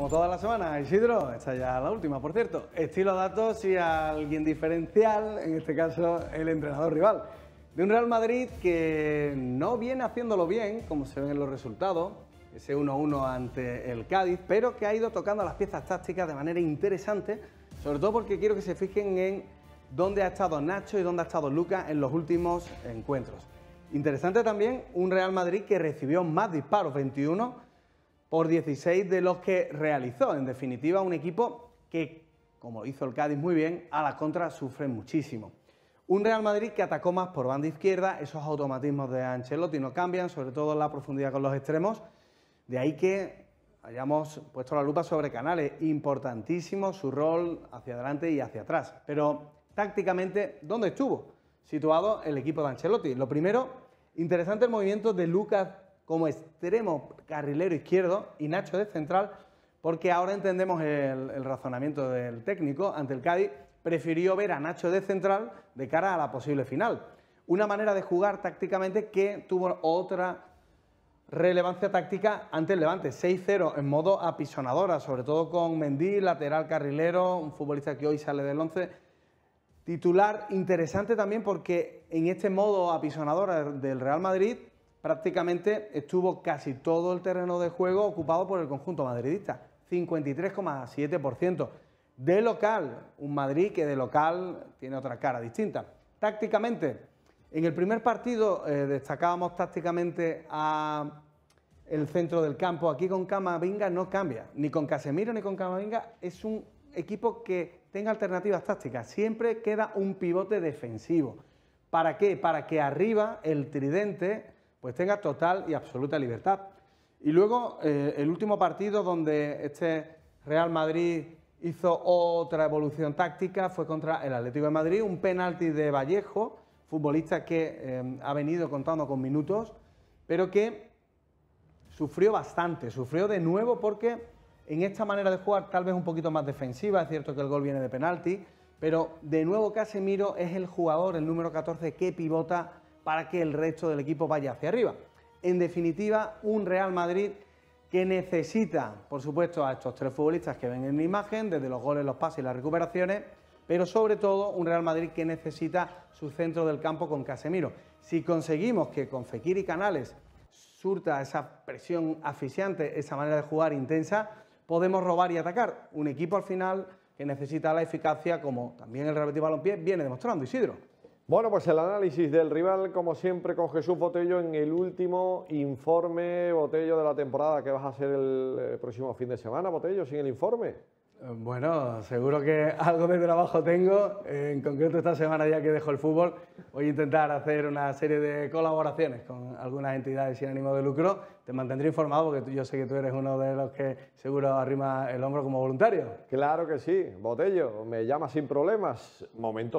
Como todas las semanas, Isidro, esta ya la última, por cierto. Estilo datos y alguien diferencial, en este caso el entrenador rival. De un Real Madrid que no viene haciéndolo bien, como se ven en los resultados, ese 1-1 ante el Cádiz, pero que ha ido tocando las piezas tácticas de manera interesante, sobre todo porque quiero que se fijen en dónde ha estado Nacho y dónde ha estado Lucas en los últimos encuentros. Interesante también un Real Madrid que recibió más disparos, 21 por 16 de los que realizó. En definitiva, un equipo que, como hizo el Cádiz muy bien, a la contra sufre muchísimo. Un Real Madrid que atacó más por banda izquierda, esos automatismos de Ancelotti no cambian, sobre todo en la profundidad con los extremos. De ahí que hayamos puesto la lupa sobre Canales, importantísimo su rol hacia adelante y hacia atrás. Pero tácticamente, ¿dónde estuvo? Situado el equipo de Ancelotti. Lo primero, interesante el movimiento de Lucas como extremo carrilero izquierdo y Nacho de central, porque ahora entendemos el, razonamiento del técnico ante el Cádiz, prefirió ver a Nacho de central de cara a la posible final. Una manera de jugar tácticamente que tuvo otra relevancia táctica ante el Levante, 6-0 en modo apisonadora, sobre todo con Mendy, lateral carrilero, un futbolista que hoy sale del 11. Titular interesante también porque en este modo apisonadora del Real Madrid prácticamente estuvo casi todo el terreno de juego ocupado por el conjunto madridista, 53,7%. De local, un Madrid que de local tiene otra cara distinta. Tácticamente, en el primer partido eh, destacábamos tácticamente a el centro del campo. Aquí con Camavinga no cambia, ni con Casemiro ni con Camavinga. Es un equipo que tenga alternativas tácticas. Siempre queda un pivote defensivo. ¿Para qué? Para que arriba el tridente pues tenga total y absoluta libertad. Y luego eh, el último partido donde este Real Madrid hizo otra evolución táctica fue contra el Atlético de Madrid, un penalti de Vallejo, futbolista que eh, ha venido contando con minutos, pero que sufrió bastante, sufrió de nuevo porque en esta manera de jugar tal vez un poquito más defensiva, es cierto que el gol viene de penalti, pero de nuevo Casemiro es el jugador, el número 14, que pivota para que el resto del equipo vaya hacia arriba. En definitiva, un Real Madrid que necesita, por supuesto, a estos tres futbolistas que ven en la imagen, desde los goles, los pases y las recuperaciones, pero sobre todo un Real Madrid que necesita su centro del campo con Casemiro. Si conseguimos que con Fekir y Canales surta esa presión asfixiante, esa manera de jugar intensa, podemos robar y atacar. Un equipo al final que necesita la eficacia, como también el Real Madrid Balompié viene demostrando, Isidro. Bueno, pues el análisis del rival, como siempre, con Jesús Botello en el último informe Botello de la temporada que vas a hacer el eh, próximo fin de semana, Botello, sin el informe. Eh, bueno, seguro que algo de trabajo tengo, en concreto esta semana ya que dejo el fútbol, voy a intentar hacer una serie de colaboraciones con algunas entidades sin ánimo de lucro, te mantendré informado porque yo sé que tú eres uno de los que seguro arrima el hombro como voluntario. Claro que sí, Botello, me llama sin problemas, momento